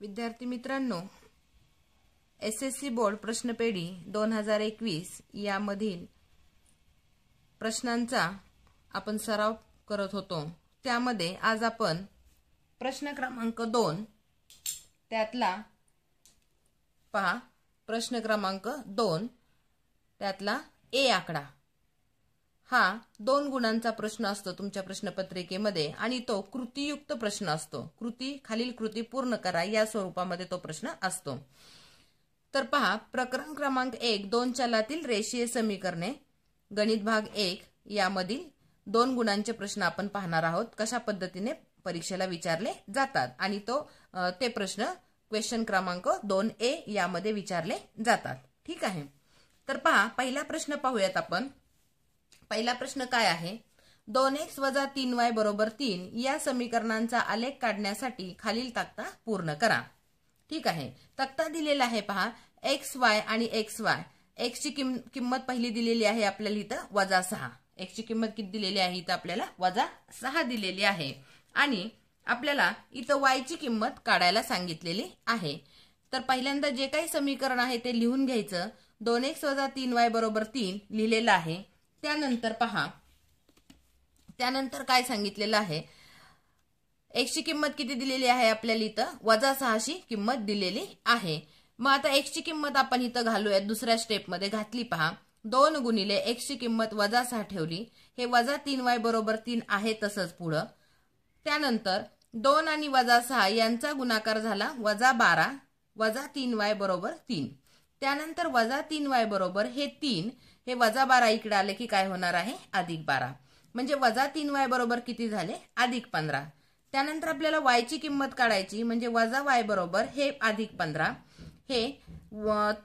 विद्यार्थी मित्रांनो S S C board प्रश्नपेढी दोन हजार एकवीस यामधील प्रश्नांचा आपण सराव करत होतो त्यामध्ये आज आपण प्रश्न क्रमांक दोन त्यातला पहा प्रश्न क्रमांक दोन त्यातला ए आकडा हा दोन गुणांचा प्रश्न असतो तुमच्या प्रश्नपत्रिकेमध्ये आणि तो कृतीयुक्त प्रश्न असतो कृती खालील कृती पूर्ण करा या स्वरूपामध्ये तो प्रश्न असतो तर पहा प्रकरण क्रमांक एक दोन चलातील रेषीय समीकरणे गणित भाग एक यामधील दोन गुणांचे प्रश्न आपण पाहणार आहोत कशा पद्धतीने परीक्षेला विचारले जातात आणि तो ते प्रश्न क्वेश्चन क्रमांक दोन ए यामध्ये विचारले जातात ठीक आहे तर पहा पहिला प्रश्न पाहूयात आपण पहिला प्रश्न काय आहे दोन एक्स वजा तीन वाय बरोबर तीन या समीकरणांचा आलेख काढण्यासाठी खालील तक्ता पूर्ण करा ठीक आहे तक्ता दिलेला आहे पहा एक्स वाय आणि एक्स वाय एक्सची किम किंमत पहिली दिलेली आहे आपल्याला इथं वजा सहा एक्सची किंमत किती दिलेली आहे इथं आपल्याला वजा सहा दिलेली आहे आणि आपल्याला इथं वायची किंमत काढायला सांगितलेली आहे तर पहिल्यांदा जे काही समीकरण आहे ते लिहून घ्यायचं दोन एक्स वजा तीन वाय बरोबर तीन लिहिलेलं आहे त्यानंतर पहा त्यानंतर काय सांगितलेलं आहे ची किंमत किती दिलेली आहे आपल्याला इथं वजा सहाशी किंमत दिलेली आहे मग आता ची किंमत आपण इथं घालूयात दुसऱ्या स्टेपमध्ये घातली पहा दोन गुणिले ची किंमत वजा सहा ठेवली हे वजा तीन वाय बरोबर तीन आहे तसंच पुढं त्यानंतर दोन आणि वजा सहा यांचा गुणाकार झाला वजा बारा वजा तीन वाय बरोबर तीन त्यानंतर वजा तीन वाय बरोबर हे तीन हे वजा बारा इकडे आले की काय होणार आहे अधिक बारा म्हणजे वजा तीन वाय बरोबर किती झाले अधिक पंधरा त्यानंतर आपल्याला वायची किंमत काढायची म्हणजे वजा वाय बरोबर हे अधिक पंधरा हे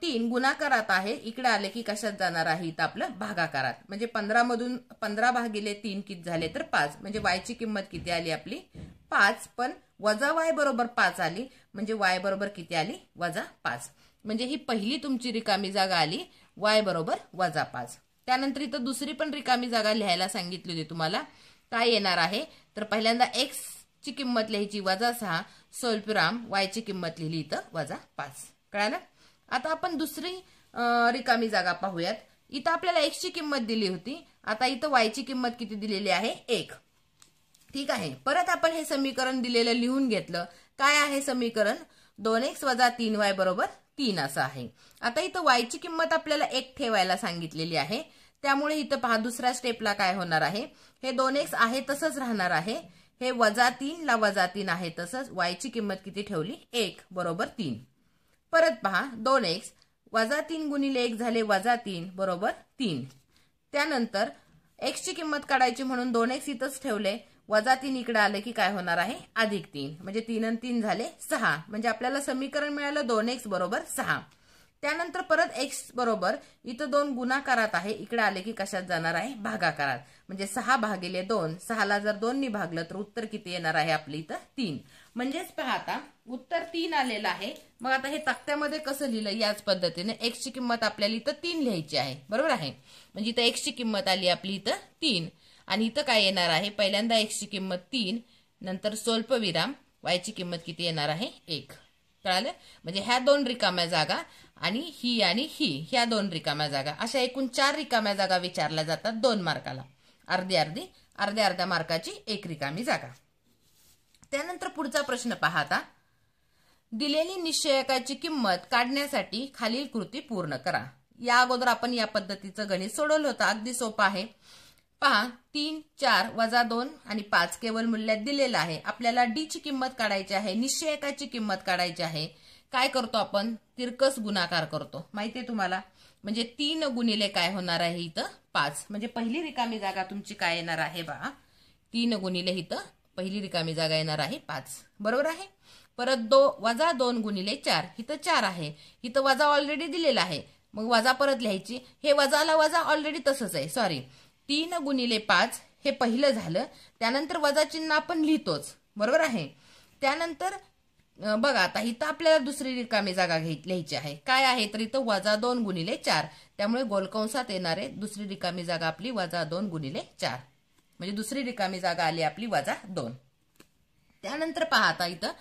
तीन गुणाकारात आहे इकडे आले की कशात जाणार आहे इथं आपलं भागाकारात म्हणजे पंधरा मधून पंधरा भागिले तीन किती झाले तर पाच म्हणजे वायची किंमत किती आली आपली पाच पण वजा वाय बरोबर पाच आली म्हणजे वाय बरोबर किती आली वजा पाच म्हणजे ही पहिली तुमची रिकामी जागा आली वाय बरोबर वजा पाच त्यानंतर इथं दुसरी पण रिकामी जागा लिहायला सांगितली होती तुम्हाला काय येणार आहे तर पहिल्यांदा एक्स ची किंमत लिहायची वजा सहा सोल्प्युराम वायची किंमत लिहिली इथं वजा पाच कळालं आता आपण दुसरी रिकामी जागा पाहूयात इथं आपल्याला एक्सची किंमत दिली होती आता इथं वायची किंमत किती दिलेली आहे एक ठीक आहे परत आपण हे समीकरण दिलेलं लिहून घेतलं काय आहे समीकरण दोन एक्स वजा तीन वाय बरोबर तीन असं आहे आता इथं वायची किंमत आपल्याला एक ठेवायला सांगितलेली आहे त्यामुळे इथं पहा दुसऱ्या स्टेपला काय होणार आहे हे दोन एक्स आहे तसंच राहणार आहे हे वजा तीन ला वजा तीन आहे तसंच वायची किंमत किती ठेवली एक बरोबर तीन परत पहा दोन एक्स वजा तीन गुणिले एक झाले वजा तीन बरोबर तीन त्यानंतर एक्सची किंमत काढायची म्हणून दोन एक्स इथंच ठेवले वजा तीन इकडे आले की काय होणार आहे अधिक तीन म्हणजे तीन आणि तीन झाले सहा म्हणजे आपल्याला समीकरण मिळालं दोन एक्स बरोबर सहा त्यानंतर परत एक्स बरोबर इथं दोन गुणाकारात आहे इकडे आले की कशात जाणार आहे भागाकारात म्हणजे सहा भागिले दोन सहाला जर दोननी भागलं तर उत्तर किती येणार आहे आपली इथं तीन म्हणजेच पाहता उत्तर तीन आलेलं आहे मग आता हे तक्त्यामध्ये कसं लिहिलं याच पद्धतीने एक्सची किंमत आपल्याला इथं तीन लिहायची आहे बरोबर आहे म्हणजे इथं एक्सची किंमत आली आपली इथं तीन आणि इथं काय येणार आहे पहिल्यांदा ची किंमत तीन नंतर स्वल्पविराम वायची किंमत किती येणार आहे एक कळालं म्हणजे ह्या दोन रिकाम्या जागा आणि ही आणि ही ह्या दोन रिकाम्या जागा अशा एकूण चार रिकाम्या जागा विचारल्या जातात दोन मार्काला अर्धी अर्धी अर्ध्या अर्ध्या मार्काची एक रिकामी जागा त्यानंतर पुढचा प्रश्न पाहता दिलेली निश्चयकाची किंमत काढण्यासाठी खालील कृती पूर्ण करा या अगोदर आपण या पद्धतीचं गणित सोडवलं होतं अगदी सोपं आहे पहा तीन चार वजा दोन आणि पाच केवळ मूल्यात दिलेलं आहे आपल्याला डी ची किंमत काढायची आहे निश्चयकाची किंमत काढायची आहे काय करतो आपण तिरकस गुणाकार करतो माहितीये तुम्हाला म्हणजे तीन गुणिले काय होणार आहे इथं पाच म्हणजे पहिली रिकामी जागा तुमची काय येणार आहे बा तीन गुणिले इथं पहिली रिकामी जागा येणार आहे पाच बरोबर आहे परत दो वजा दोन गुणिले चार इथं चार आहे इथं वजा ऑलरेडी दिलेला आहे मग वजा परत लिहायची हे वजाला वजा ऑलरेडी तसंच आहे सॉरी तीन गुणिले पाच हे पहिलं झालं त्यानंतर वजा चिन्ह आपण लिहितोच बरोबर आहे त्यानंतर बघा आता इथं आपल्याला दुसरी रिकामी जागा लिहायची आहे काय आहे तर इथं वजा दोन गुणिले चार त्यामुळे गोलकंसात येणारे दुसरी रिकामी जागा आपली वजा दोन गुणिले चार म्हणजे दुसरी रिकामी जागा आली आपली वजा दोन त्यानंतर पहा आता इथं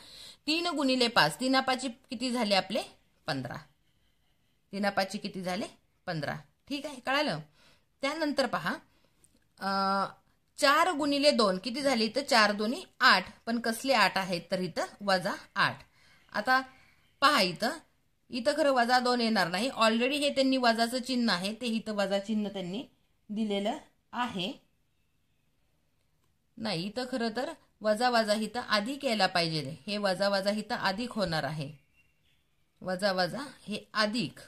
तीन गुणिले पाच तीनापाची किती झाले आपले पंधरा तीनापाची किती झाले पंधरा ठीक आहे कळालं त्यानंतर पहा चार गुणिले दोन किती झाली तर चार दोन्ही आठ पण कसले आठ आहेत तर इथं वजा आठ आता पहा इथं इथं खरं वजा दोन येणार नाही ऑलरेडी हे त्यांनी वजाचं चिन्ह आहे ते इथं वजा चिन्ह त्यांनी दिलेलं आहे नाही इथं खरं तर वजा वजा हिथं आधी केला पाहिजे हे वजा वजा हिथं अधिक होणार आहे वजा वजा हे अधिक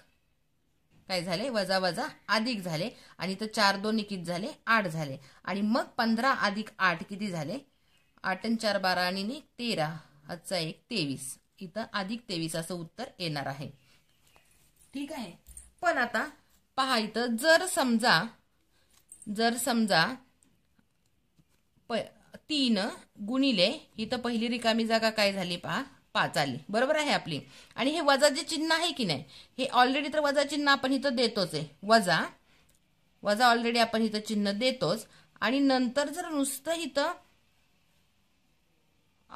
काय झाले वजा वजा अधिक झाले आणि इथं चार दोन किती झाले आठ झाले आणि मग पंधरा अधिक आठ किती झाले आठ आणि चार बारा आणि तेरा आजचा एक तेवीस इथं अधिक तेवीस असं उत्तर येणार आहे ठीक आहे पण आता पहा इथं जर समजा जर समजा तीन गुणिले इथं पहिली रिकामी जागा काय झाली पहा पाच आली बरोबर आहे आपली आणि हे वजा जे चिन्ह आहे की नाही हे ऑलरेडी तर वजा चिन्ह आपण इथं देतोच आहे वजा वजा ऑलरेडी आपण इथं चिन्ह देतोच आणि नंतर जर नुसतं इथं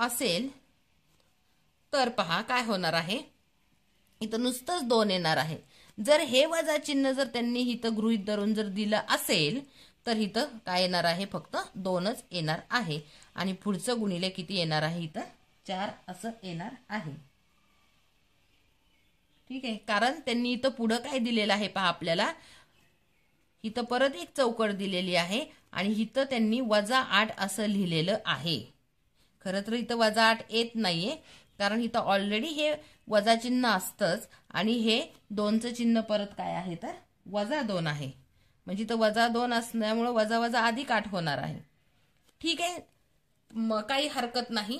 असेल तर पहा काय होणार आहे इथं नुसतंच दोन येणार आहे जर हे वजा चिन्ह जर त्यांनी इथं गृहित धरून जर दिलं असेल तर इथं काय येणार आहे फक्त दोनच येणार आहे आणि पुढचं गुणिले किती येणार आहे इथं चार असं येणार आहे ठीक आहे कारण त्यांनी इथं पुढं काय दिलेलं आहे पहा आपल्याला इथं परत एक चौकट दिलेली आहे आणि इथं त्यांनी वजा आठ असं लिहिलेलं आहे खरं तर इथं वजा आठ येत नाहीये कारण इथं ऑलरेडी हे वजा चिन्ह असतंच आणि हे दोनचं चिन्ह परत काय आहे तर वजा दोन आहे म्हणजे इथं वजा दोन असल्यामुळं वजा वजा अधिक आठ होणार आहे ठीक आहे मग काही हरकत नाही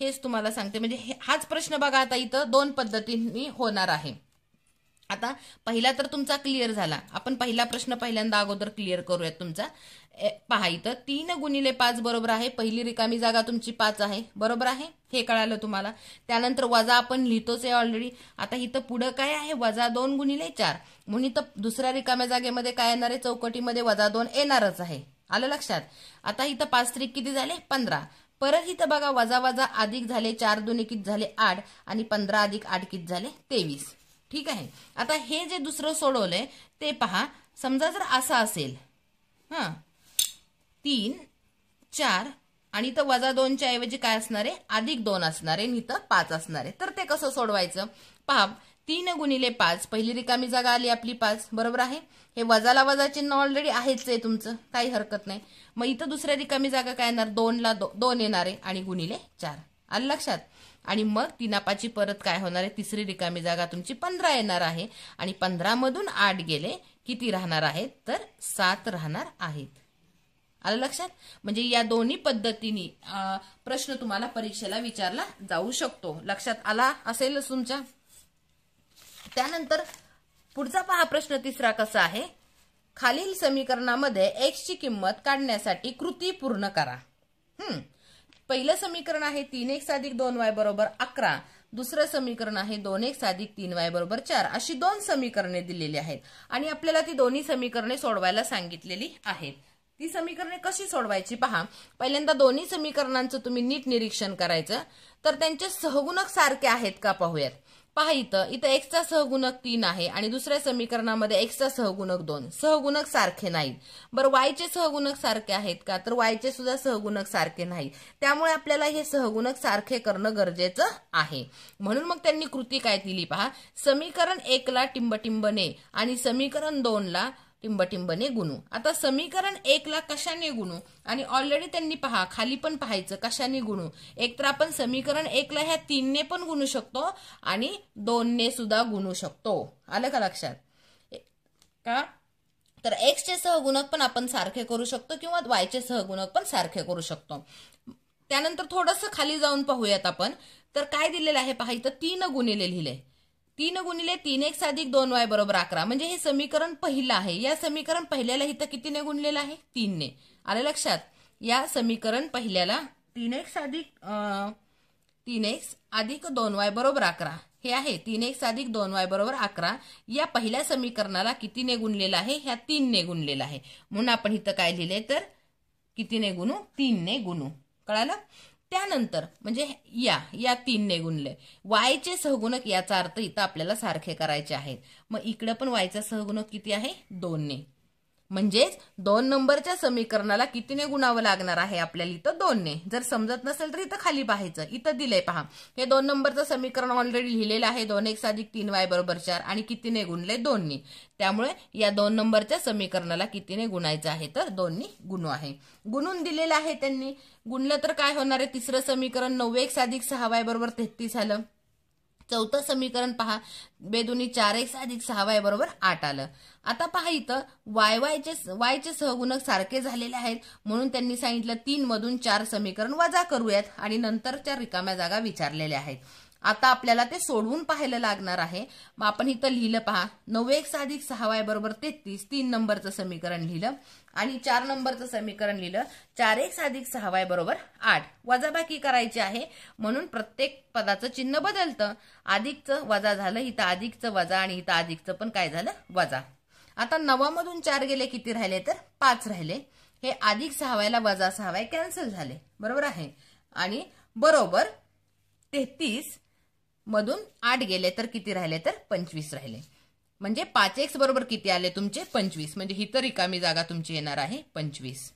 हेच तुम्हाला सांगते म्हणजे हाच प्रश्न बघा आता इथं दोन पद्धतींनी होणार आहे आता पहिला तर तुमचा क्लिअर झाला आपण पहिला प्रश्न पहिल्यांदा अगोदर क्लिअर करूयात तुमचा पहा इथं तीन गुणिले पाच बरोबर आहे पहिली रिकामी जागा तुमची पाच आहे बरोबर आहे हे कळालं तुम्हाला त्यानंतर वजा आपण लिहितोच आहे ऑलरेडी आता इथं पुढं काय आहे वजा दोन गुणिले चार म्हणून इथं दुसऱ्या रिकाम्या जागेमध्ये काय येणार आहे चौकटीमध्ये वजा दोन येणारच आहे आलं लक्षात आता इथं पाच त्रिक किती झाले पंधरा परत बघा वजा वजा अधिक झाले चार दोन झाले आठ आणि पंधरा अधिक आठ कित झाले तेवीस ठीक आहे आता हे जे दुसरं सोडवलंय ते पहा समजा जर असा असेल हा तीन चार आणि इथं वजा दोनच्या ऐवजी काय असणार आहे अधिक दोन असणार आहे इथं पाच असणार आहे तर ते कसं सोडवायचं पहा तीन गुणिले पाच पहिली रिकामी जागा आली आपली पाच बरोबर आहे हे वजाला वजा चिन्ह ऑलरेडी आहेच आहे तुमचं काही हरकत नाही मग इथं दुसऱ्या रिकामी जागा काय येणार दोनला दो दोन येणार आहे आणि गुणिले चार आलं लक्षात आणि मग तिनापाची परत काय होणार आहे तिसरी रिकामी जागा तुमची पंधरा येणार आहे आणि पंधरामधून आठ गेले किती राहणार आहेत तर सात राहणार आहेत आलं लक्षात म्हणजे या दोन्ही पद्धतीने प्रश्न तुम्हाला परीक्षेला विचारला जाऊ शकतो लक्षात आला असेलच तुमच्या त्यानंतर पुढचा पहा प्रश्न तिसरा कसा आहे खालील समीकरणामध्ये ची किंमत काढण्यासाठी कृती पूर्ण करा हम्म पहिलं समीकरण आहे तीन एक साधिक दोन वाय बरोबर अकरा दुसरं समीकरण आहे दोन एक साधिक तीन वाय बरोबर चार अशी दोन समीकरणे दिलेली आहेत आणि आपल्याला ती दोन्ही समीकरणे सोडवायला सांगितलेली आहेत ती समीकरणे कशी सोडवायची पहा पहिल्यांदा दोन्ही समीकरणांचं तुम्ही नीट निरीक्षण करायचं तर त्यांचे सहगुणक सारखे आहेत का पाहूयात पहा इथं इथं एक्सचा सहगुणक तीन आहे आणि दुसऱ्या समीकरणामध्ये एक्सचा सहगुणक दोन सहगुणक सारखे नाहीत बरं वायचे सहगुणक सारखे आहेत का तर वायचे सुद्धा सहगुणक सारखे नाहीत त्यामुळे आपल्याला हे सहगुणक सारखे करणं गरजेचं आहे म्हणून मग त्यांनी कृती काय दिली पहा समीकरण एकला टिंबटिंबने आणि समीकरण दोनला ला टिंबटिंबने गुणू आता समीकरण एकला ला कशाने गुणू आणि ऑलरेडी त्यांनी पहा खाली पण पाहायचं कशाने गुणू एक तर आपण समीकरण एकला ह्या तीनने पण गुणू शकतो आणि दोनने सुद्धा गुणू शकतो आलं का लक्षात का तर एक्सचे सहगुणक पण आपण सारखे करू शकतो किंवा वायचे सहगुणक पण सारखे करू शकतो त्यानंतर थोडंसं खाली जाऊन पाहूयात आपण तर काय दिलेलं आहे पहा इथं तीन गुणिले लिहिले तीन गुणिले तीन एक्स अधिक दोन वाय बरोबर अकरा म्हणजे हे समीकरण पहिलं आहे या समीकरण पहिल्याला इथं कितीने गुणलेलं आहे तीनने आलं लक्षात या समीकरण पहिल्याला तीन एक्स अधिक तीन एक्स अधिक दोन वाय बरोबर अकरा हे आहे तीन एक्स अधिक दोन वाय बरोबर अकरा या पहिल्या समीकरणाला कितीने गुणलेलं आहे ह्या तीनने गुणलेला आहे म्हणून आपण इथं काय लिहिलंय तर कितीने गुणू तीनने गुणू कळालं त्यानंतर म्हणजे या या तीनने गुणले वायचे सहगुणक याचा अर्थ इथं आपल्याला सारखे करायचे आहेत मग इकडं पण वायचा सहगुणक किती आहे दोनने म्हणजेच दोन नंबरच्या समीकरणाला कितीने गुणावं लागणार आहे आपल्याला इथं दोनने जर समजत नसेल तर इथं खाली पाहायचं इथं दिलंय पहा हे दोन नंबरचं समीकरण ऑलरेडी लिहिलेलं आहे दोन एक साधिक तीन वाय बरोबर चार आणि कितीने गुणले ने त्यामुळे या दोन नंबरच्या समीकरणाला कितीने गुणायचं आहे तर दोन्ही गुणू आहे गुणून दिलेलं आहे त्यांनी गुणलं तर काय होणार आहे तिसरं समीकरण नऊ एक साधिक सहा वाय बरोबर तेहतीस झालं चौथं समीकरण पहा बेदोनी चार एक अधिक सहा वाय बरोबर आठ आलं आता पहा इथं वाय वायचे वायचे सहगुणक सारखे झालेले आहेत म्हणून त्यांनी सांगितलं तीन मधून चार समीकरण वजा करूयात आणि नंतरच्या रिकाम्या जागा विचारलेल्या आहेत आता आपल्याला ते सोडवून पाहायला लागणार आहे मग आपण इथं लिहिलं पहा नऊ एक साधिक सहावाय बरोबर तेहतीस तीन नंबरचं समीकरण लिहिलं आणि चार नंबरचं समीकरण लिहिलं चार एक साधिक सहावाय बरोबर आठ वजाबाकी करायची आहे म्हणून प्रत्येक पदाचं चिन्ह बदलतं अधिकचं वजा झालं इथं अधिकचं वजा आणि इथं अधिकचं पण काय झालं वजा आता नवामधून चार गेले किती राहिले तर पाच राहिले हे अधिक सहावायला वजा सहावाय कॅन्सल झाले बरोबर आहे आणि बरोबर तेहतीस मधून आठ गेले तर किती राहिले तर पंचवीस राहिले म्हणजे पाच एक्स बरोबर किती आले तुमचे पंचवीस म्हणजे ही तर रिकामी जागा तुमची येणार आहे पंचवीस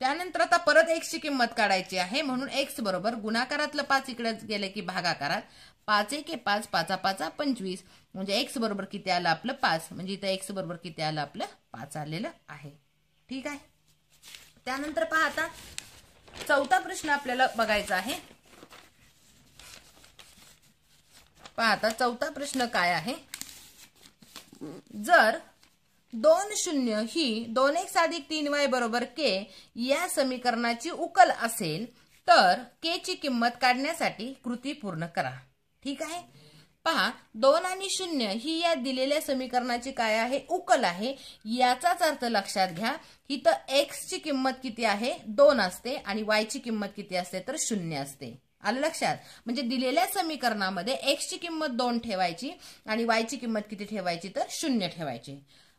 त्यानंतर आता परत एक्सची किंमत काढायची आहे म्हणून एक्स बरोबर गुणाकारातलं पाच इकडे गेले की भागाकारात पाच एक पाच पाचा पाचा पंचवीस म्हणजे एक्स बरोबर किती आलं आपलं पाच म्हणजे इथं एक्स बरोबर किती आलं आपलं पाच आलेलं आहे ठीक आहे त्यानंतर पहा आता चौथा प्रश्न आपल्याला बघायचा आहे पहा आता चौथा प्रश्न काय आहे जर दोन शून्य ही दोन एक साधिक तीन वाय बरोबर के या समीकरणाची उकल असेल तर के ची किंमत काढण्यासाठी कृती पूर्ण करा ठीक आहे पहा दोन आणि शून्य ही या दिलेल्या समीकरणाची काय आहे उकल आहे याचाच अर्थ लक्षात घ्या इथं ची किंमत किती आहे दोन असते आणि वायची किंमत किती असते तर शून्य असते आलं लक्षात म्हणजे दिलेल्या समीकरणामध्ये एक्सची किंमत दोन ठेवायची आणि वायची किंमत किती ठेवायची तर शून्य ठेवायची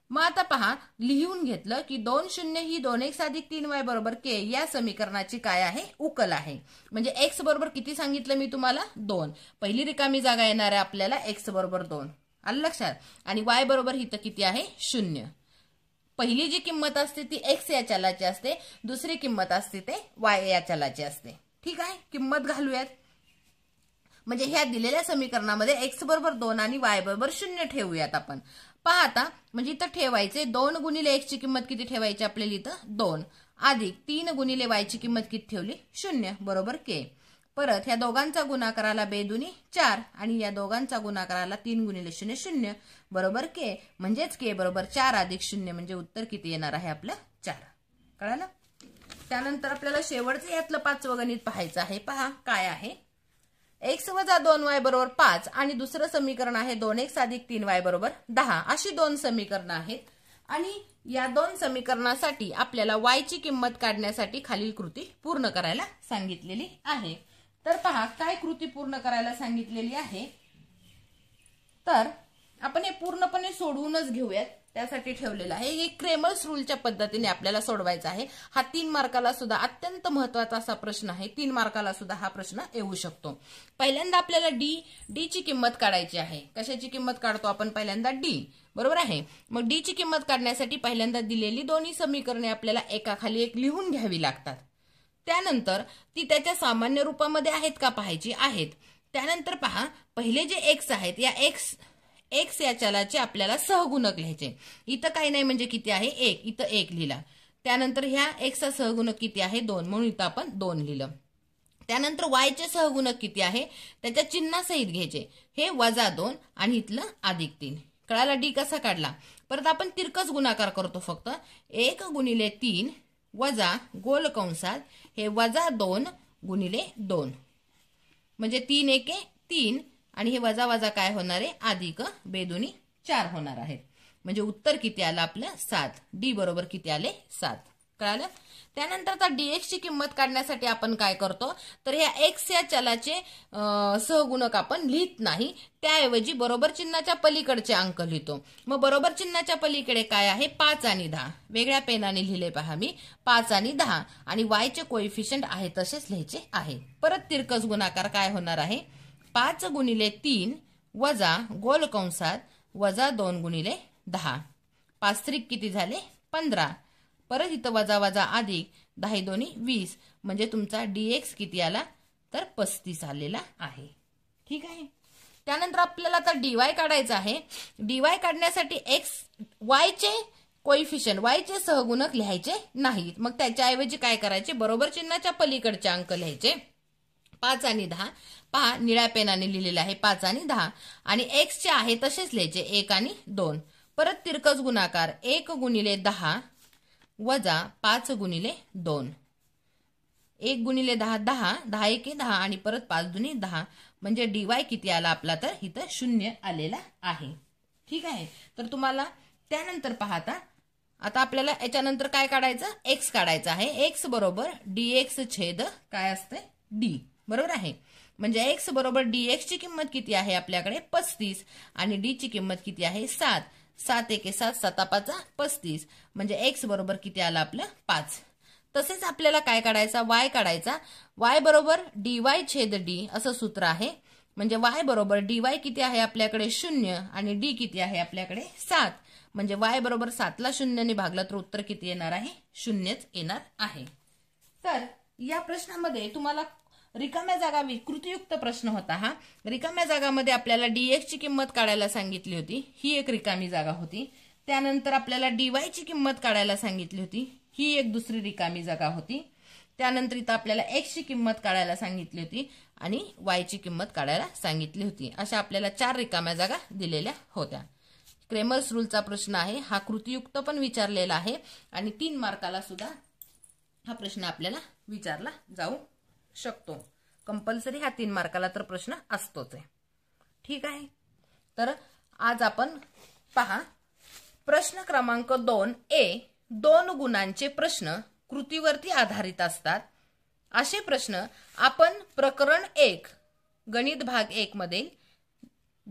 मग आता पहा लिहून घेतलं की दोन शून्य ही दोन एक्स अधिक तीन वाय बरोबर के या समीकरणाची काय आहे उकल आहे म्हणजे एक्स बरोबर किती सांगितलं मी तुम्हाला दोन पहिली रिकामी जागा येणार आहे आपल्याला एक्स बरोबर दोन आलं लक्षात आणि वाय बरोबर तर किती आहे शून्य पहिली जी किंमत असते ती एक्स या चलाची असते दुसरी किंमत असते ते वाय या चलाची असते ठीक आहे किंमत घालूयात म्हणजे ह्या दिलेल्या समीकरणामध्ये एक्स बरोबर दोन आणि वाय बरोबर शून्य ठेवूयात आपण पहा आता म्हणजे इथं ठेवायचे दोन गुणिले एक्सची किंमत किती ठेवायची आपल्याला इथं दोन अधिक तीन गुणिले वायची किंमत किती ठेवली शून्य बरोबर के परत ह्या दोघांचा गुणाकाराला बेदुनी चार आणि या दोघांचा गुणाकाराला तीन गुणिले शून्य शून्य बरोबर के म्हणजेच के बरोबर चार अधिक शून्य म्हणजे उत्तर किती येणार आहे आपलं चार कळालं त्यानंतर आपल्याला शेवटचं यातलं पाचवं गणित पाहायचं आहे पहा काय आहे एक्स वजा दोन वाय बरोबर पाच आणि दुसरं समीकरण आहे दोन एक्स अधिक तीन वाय बरोबर दहा अशी दोन समीकरणं आहेत आणि या दोन समीकरणासाठी आपल्याला वायची किंमत काढण्यासाठी खालील कृती पूर्ण करायला सांगितलेली आहे तर पहा काय कृती पूर्ण करायला सांगितलेली आहे तर आपण हे पूर्णपणे सोडवूनच घेऊयात त्यासाठी ठेवलेलं आहे हे क्रेमर्स रूलच्या पद्धतीने आपल्याला सोडवायचा आहे हा तीन मार्काला सुद्धा अत्यंत महत्वाचा असा प्रश्न आहे तीन मार्काला सुद्धा हा प्रश्न येऊ शकतो पहिल्यांदा आपल्याला डी डी ची किंमत काढायची आहे कशाची किंमत काढतो आपण पहिल्यांदा डी बरोबर आहे मग डीची ची किंमत काढण्यासाठी पहिल्यांदा दिलेली दोन्ही समीकरणे आपल्याला एकाखाली एक लिहून घ्यावी लागतात त्यानंतर ती त्याच्या सामान्य रूपामध्ये आहेत का पाहायची आहेत त्यानंतर पहा पहिले जे एक्स आहेत या एक्स एक्स या चलाचे आपल्याला सहगुणक लिहायचे इथं काही नाही म्हणजे किती आहे एक इथं एक लिहिला त्यानंतर ह्या एक्सचा सहगुणक किती आहे दोन म्हणून इथं आपण दोन लिहिलं त्यानंतर वायचे सहगुणक किती आहे त्याच्या चिन्हासहित घ्यायचे हे वजा दोन आणि इथलं अधिक तीन कळाला डी कसा काढला परत आपण तिरकस गुणाकार करतो फक्त एक गुणिले तीन वजा गोल कंसात हे वजा दोन गुणिले दोन म्हणजे तीन एके तीन आणि हे वजा वजा काय होणार आहे अधिक बेदुनी चार होणार आहे म्हणजे उत्तर किती आलं आपलं सात डी बरोबर किती आले सात कळालं त्यानंतर आता त्यानंतरचा ची किंमत काढण्यासाठी आपण काय करतो तर ह्या एक्स या चलाचे सहगुणक आपण लिहित नाही त्याऐवजी बरोबर चिन्हाच्या पलीकडचे अंक लिहितो मग बरोबर चिन्हाच्या पलीकडे काय आहे पाच आणि दहा वेगळ्या पेनाने लिहिले पहा मी पाच आणि दहा आणि वायचे कोइफिशंट आहे तसेच लिहायचे आहे परत तिरकस गुणाकार काय होणार आहे पाच गुणिले तीन वजा गोल कंसात वजा दोन गुणिले दहा पास्त्रिक किती झाले पंधरा परत इथं वजा वजा अधिक दहा दोन्ही वीस म्हणजे तुमचा डी एक्स किती आला तर पस्तीस आलेला आहे ठीक आहे त्यानंतर आपल्याला आता डीवाय काढायचं आहे डीवाय काढण्यासाठी एक्स वायचे कोइफिशन वायचे सहगुणक लिहायचे नाहीत मग त्याच्याऐवजी काय करायचे बरोबर चिन्हाच्या पलीकडचे अंक लिहायचे पाच आणि दहा पहा निळ्या पेनाने लिहिलेलं आहे पाच आणि दहा आणि एक्सचे आहे तसेच लिहायचे एक आणि दोन परत तिरकस गुणाकार एक गुणिले दहा वजा पाच गुणिले दोन एक गुणिले दहा दहा दहा एक दहा आणि परत पाच दुनी दहा म्हणजे डी वाय किती आला आपला तर इथं शून्य आलेला आहे ठीक आहे तर तुम्हाला त्यानंतर पाहता आता आपल्याला याच्यानंतर काय काढायचं एक्स काढायचं आहे एक्स बरोबर डी एक्स छेद काय असते डी बरोबर आहे म्हणजे एक्स बरोबर डी ची किंमत किती आहे आपल्याकडे पस्तीस आणि डी ची किंमत किती आहे सात सात एके सात सतापाचा पस्तीस म्हणजे एक्स बरोबर किती आला आपलं पाच तसेच आपल्याला काय काढायचा वाय काढायचा वाय बरोबर डी वाय छेद डी असं सूत्र आहे म्हणजे वाय बरोबर डी वाय किती आहे आपल्याकडे शून्य आणि डी किती आहे आपल्याकडे सात म्हणजे वाय बरोबर सातला शून्यने भागलं तर उत्तर किती येणार आहे शून्यच येणार आहे तर या प्रश्नामध्ये तुम्हाला रिकाम्या जागा विकृतीयुक्त प्रश्न होता हा रिकाम्या जागामध्ये आपल्याला डीएक्स ची किंमत काढायला सांगितली होती ही एक रिकामी जागा होती त्यानंतर आपल्याला डीवाय ची किंमत काढायला सांगितली होती ही एक दुसरी रिकामी जागा होती त्यानंतर इथं आपल्याला ची किंमत काढायला सांगितली होती आणि वायची किंमत काढायला सांगितली होती अशा आपल्याला चार रिकाम्या जागा दिलेल्या होत्या क्रेमर्स रूलचा प्रश्न आहे हा कृतीयुक्त पण विचारलेला आहे आणि तीन मार्काला सुद्धा हा प्रश्न आपल्याला विचारला जाऊ शकतो कंपल्सरी ह्या तीन मार्काला तर प्रश्न असतोच आहे ठीक आहे तर आज आपण पहा प्रश्न क्रमांक दोन ए दोन गुणांचे प्रश्न कृतीवरती आधारित असतात असे प्रश्न आपण प्रकरण एक गणित भाग एक मध्ये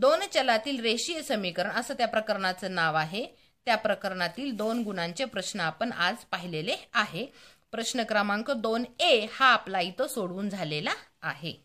दोन चलातील रेषीय समीकरण असं त्या प्रकरणाचं नाव आहे त्या प्रकरणातील दोन गुणांचे प्रश्न आपण आज पाहिलेले आहे प्रश्न क्रमांक दोन ए हा आपला इथं सोडवून झालेला आहे